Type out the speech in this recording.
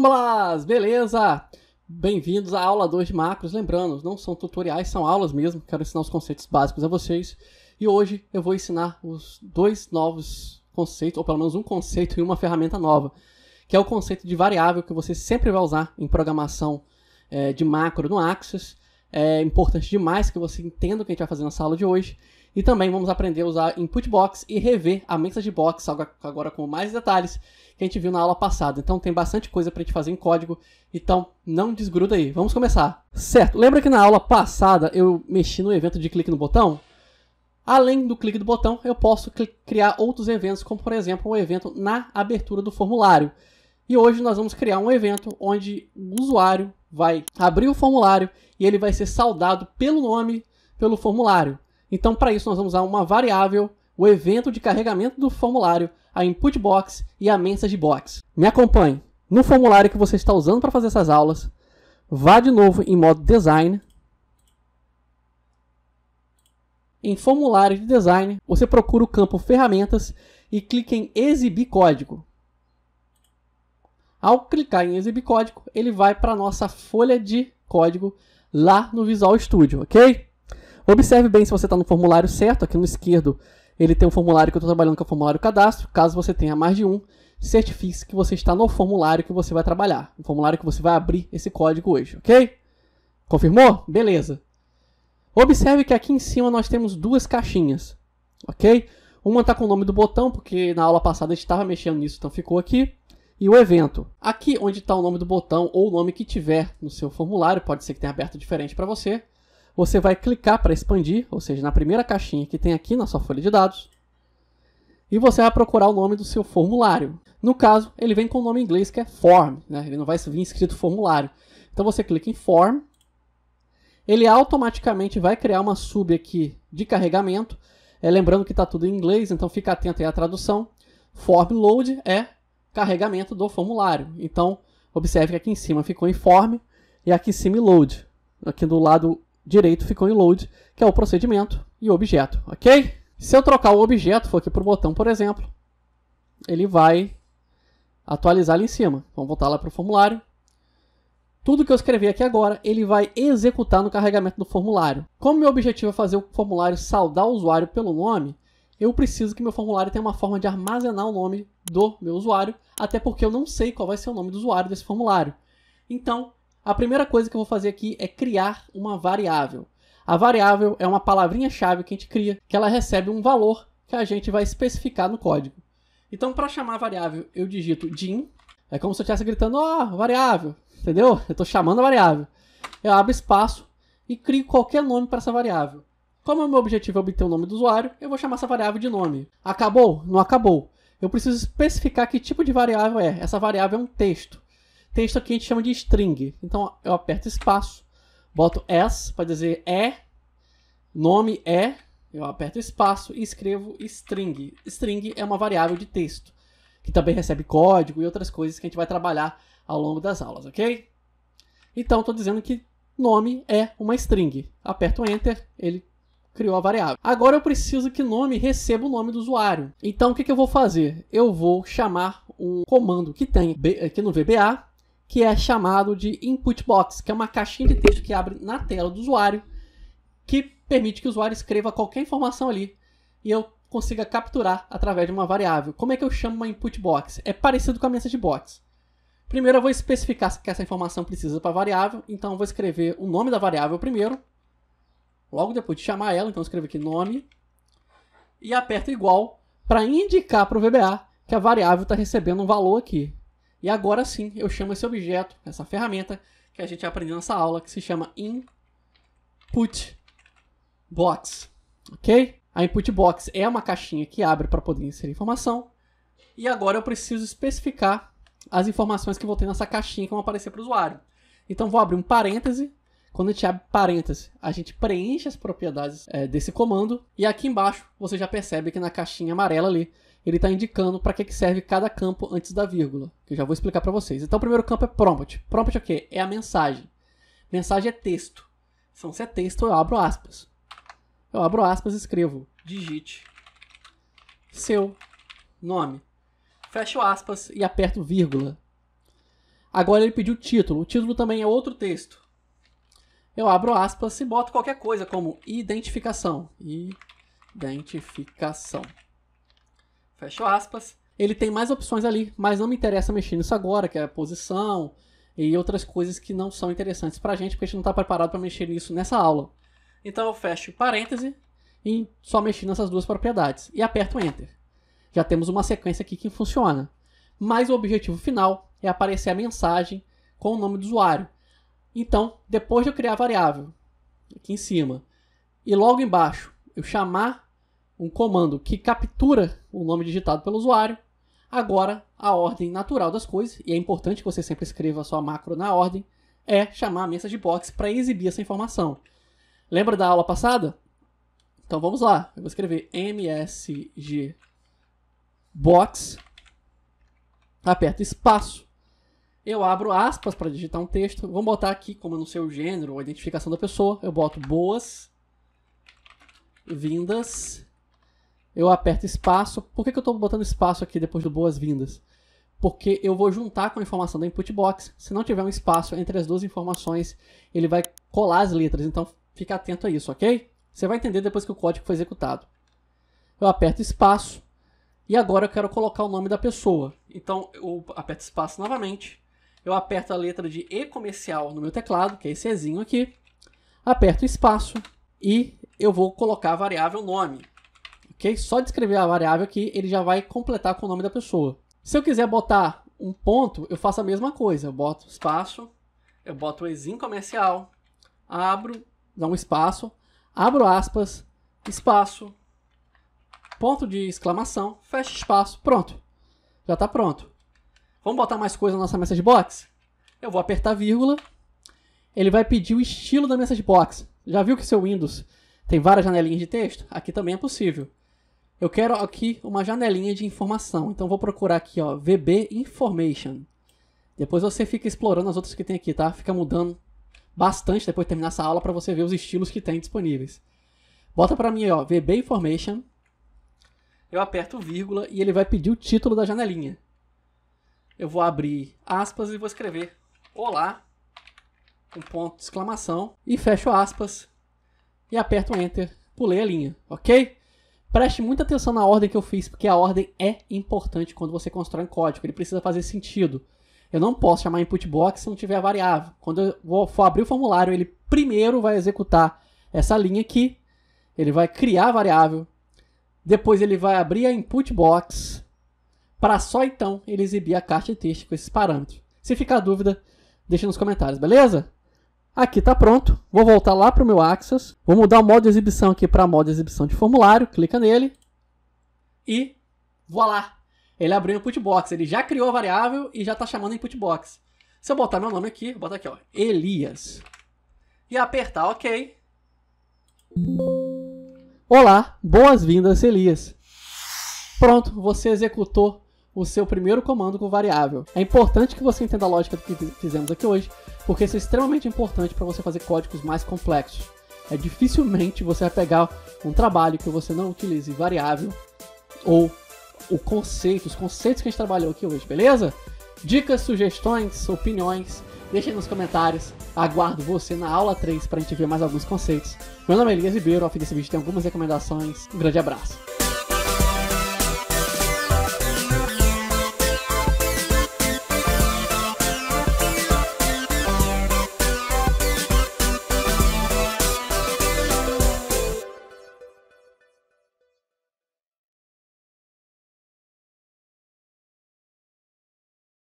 Fórmulas! Beleza? Bem-vindos à aula 2 de macros. Lembrando, não são tutoriais, são aulas mesmo. Quero ensinar os conceitos básicos a vocês. E hoje eu vou ensinar os dois novos conceitos, ou pelo menos um conceito e uma ferramenta nova, que é o conceito de variável que você sempre vai usar em programação é, de macro no Axis é importante demais que você entenda o que a gente vai fazer na sala de hoje. E também vamos aprender a usar input box e rever a mensagem box, agora com mais detalhes que a gente viu na aula passada. Então tem bastante coisa para a gente fazer em código, então não desgruda aí. Vamos começar. Certo, lembra que na aula passada eu mexi no evento de clique no botão? Além do clique do botão, eu posso criar outros eventos, como por exemplo o um evento na abertura do formulário. E hoje nós vamos criar um evento onde o usuário vai abrir o formulário e ele vai ser saldado pelo nome pelo formulário. Então, para isso, nós vamos usar uma variável, o evento de carregamento do formulário, a input box e a message box. Me acompanhe. No formulário que você está usando para fazer essas aulas, vá de novo em modo design. Em formulário de design, você procura o campo ferramentas e clique em exibir código. Ao clicar em exibir código, ele vai para a nossa folha de código lá no Visual Studio, ok? Observe bem se você está no formulário certo, aqui no esquerdo ele tem um formulário que eu estou trabalhando que é o formulário cadastro, caso você tenha mais de um, certifique-se que você está no formulário que você vai trabalhar, o formulário que você vai abrir esse código hoje, ok? Confirmou? Beleza. Observe que aqui em cima nós temos duas caixinhas, ok? Uma está com o nome do botão, porque na aula passada a gente estava mexendo nisso, então ficou aqui e o evento. Aqui onde está o nome do botão ou o nome que tiver no seu formulário, pode ser que tenha aberto diferente para você, você vai clicar para expandir, ou seja, na primeira caixinha que tem aqui na sua folha de dados, e você vai procurar o nome do seu formulário. No caso, ele vem com o nome em inglês que é form, né? ele não vai vir escrito formulário. Então você clica em form, ele automaticamente vai criar uma sub aqui de carregamento, é, lembrando que está tudo em inglês, então fica atento aí à tradução. Form load é carregamento do formulário. Então, observe que aqui em cima ficou informe e aqui em cima load. Aqui do lado direito ficou em load, que é o procedimento e o objeto, ok? Se eu trocar o objeto, for aqui para o botão, por exemplo, ele vai atualizar ali em cima. Vamos voltar lá para o formulário. Tudo que eu escrevi aqui agora, ele vai executar no carregamento do formulário. Como meu objetivo é fazer o formulário saudar o usuário pelo nome, eu preciso que meu formulário tenha uma forma de armazenar o nome do meu usuário, até porque eu não sei qual vai ser o nome do usuário desse formulário. Então, a primeira coisa que eu vou fazer aqui é criar uma variável. A variável é uma palavrinha-chave que a gente cria, que ela recebe um valor que a gente vai especificar no código. Então, para chamar a variável, eu digito din. É como se eu estivesse gritando, ó, oh, variável, entendeu? Eu estou chamando a variável. Eu abro espaço e crio qualquer nome para essa variável. Como o meu objetivo é obter o nome do usuário, eu vou chamar essa variável de nome. Acabou? Não acabou. Eu preciso especificar que tipo de variável é. Essa variável é um texto. Texto aqui a gente chama de string. Então eu aperto espaço, boto s para dizer é, nome é, eu aperto espaço e escrevo string. String é uma variável de texto, que também recebe código e outras coisas que a gente vai trabalhar ao longo das aulas, ok? Então estou dizendo que nome é uma string. Aperto enter, ele criou a variável. Agora eu preciso que nome receba o nome do usuário. Então o que, que eu vou fazer? Eu vou chamar um comando que tem aqui eh, no VBA, que é chamado de input box, que é uma caixinha de texto que abre na tela do usuário, que permite que o usuário escreva qualquer informação ali e eu consiga capturar através de uma variável. Como é que eu chamo uma input box? É parecido com a mensagem box. Primeiro eu vou especificar que essa informação precisa para a variável, então eu vou escrever o nome da variável primeiro, logo depois de chamar ela, então escreve aqui nome e aperta igual para indicar para o VBA que a variável está recebendo um valor aqui. E agora sim, eu chamo esse objeto, essa ferramenta que a gente aprendeu nessa aula, que se chama inputBox, ok? A inputBox é uma caixinha que abre para poder inserir informação. E agora eu preciso especificar as informações que vou ter nessa caixinha que vão aparecer para o usuário. Então vou abrir um parêntese quando a gente abre parênteses, a gente preenche as propriedades é, desse comando. E aqui embaixo, você já percebe que na caixinha amarela ali, ele está indicando para que, que serve cada campo antes da vírgula, que eu já vou explicar para vocês. Então, o primeiro campo é prompt. Prompt é o quê? É a mensagem. Mensagem é texto. Então, se é texto, eu abro aspas. Eu abro aspas e escrevo digite seu nome. Fecho aspas e aperto vírgula. Agora ele pediu título. O título também é outro texto eu abro aspas e boto qualquer coisa como identificação. Identificação. Fecho aspas. Ele tem mais opções ali, mas não me interessa mexer nisso agora, que é a posição e outras coisas que não são interessantes para a gente, porque a gente não está preparado para mexer nisso nessa aula. Então eu fecho parêntese e só mexi nessas duas propriedades e aperto Enter. Já temos uma sequência aqui que funciona. Mas o objetivo final é aparecer a mensagem com o nome do usuário. Então, depois de eu criar a variável, aqui em cima, e logo embaixo eu chamar um comando que captura o nome digitado pelo usuário, agora a ordem natural das coisas, e é importante que você sempre escreva a sua macro na ordem, é chamar a message box para exibir essa informação. Lembra da aula passada? Então vamos lá. Eu vou escrever msgbox, box, aperto espaço, eu abro aspas para digitar um texto. Vamos botar aqui, como eu não sei o gênero ou a identificação da pessoa, eu boto boas-vindas. Eu aperto espaço. Por que, que eu estou botando espaço aqui depois do boas-vindas? Porque eu vou juntar com a informação da input box. Se não tiver um espaço entre as duas informações, ele vai colar as letras. Então, fica atento a isso, ok? Você vai entender depois que o código foi executado. Eu aperto espaço. E agora eu quero colocar o nome da pessoa. Então, eu aperto espaço novamente eu aperto a letra de E comercial no meu teclado, que é esse Ezinho aqui, aperto espaço e eu vou colocar a variável nome. Ok? Só descrever a variável aqui, ele já vai completar com o nome da pessoa. Se eu quiser botar um ponto, eu faço a mesma coisa. Eu boto espaço, eu boto o exim comercial, abro, dá um espaço, abro aspas, espaço, ponto de exclamação, fecha espaço, pronto. Já está pronto. Vamos botar mais coisa na nossa message box? Eu vou apertar vírgula. Ele vai pedir o estilo da message box. Já viu que seu Windows tem várias janelinhas de texto? Aqui também é possível. Eu quero aqui uma janelinha de informação. Então vou procurar aqui, ó, VB Information. Depois você fica explorando as outras que tem aqui, tá? Fica mudando bastante depois de terminar essa aula para você ver os estilos que tem disponíveis. Bota para mim, ó, VB Information. Eu aperto vírgula e ele vai pedir o título da janelinha eu vou abrir aspas e vou escrever Olá, um ponto de exclamação, e fecho aspas e aperto Enter, pulei a linha, ok? Preste muita atenção na ordem que eu fiz, porque a ordem é importante quando você constrói um código, ele precisa fazer sentido. Eu não posso chamar input box se não tiver a variável. Quando eu for abrir o formulário, ele primeiro vai executar essa linha aqui, ele vai criar a variável, depois ele vai abrir a input box, para só então ele exibir a caixa de texto com esses parâmetros. Se ficar dúvida, deixa nos comentários, beleza? Aqui está pronto. Vou voltar lá para o meu Access. Vou mudar o modo de exibição aqui para modo de exibição de formulário. Clica nele. E, voilá! Ele abriu o input box. Ele já criou a variável e já está chamando input box. Se eu botar meu nome aqui, vou botar aqui, ó, Elias. E apertar OK. Olá, boas-vindas, Elias. Pronto, você executou o seu primeiro comando com variável. É importante que você entenda a lógica do que fizemos aqui hoje, porque isso é extremamente importante para você fazer códigos mais complexos. É dificilmente você vai pegar um trabalho que você não utilize variável ou o conceito, os conceitos que a gente trabalhou aqui hoje, beleza? Dicas, sugestões, opiniões, deixe aí nos comentários. Aguardo você na aula 3 para a gente ver mais alguns conceitos. Meu nome é Elias Ribeiro, ao fim desse vídeo tem algumas recomendações. Um grande abraço.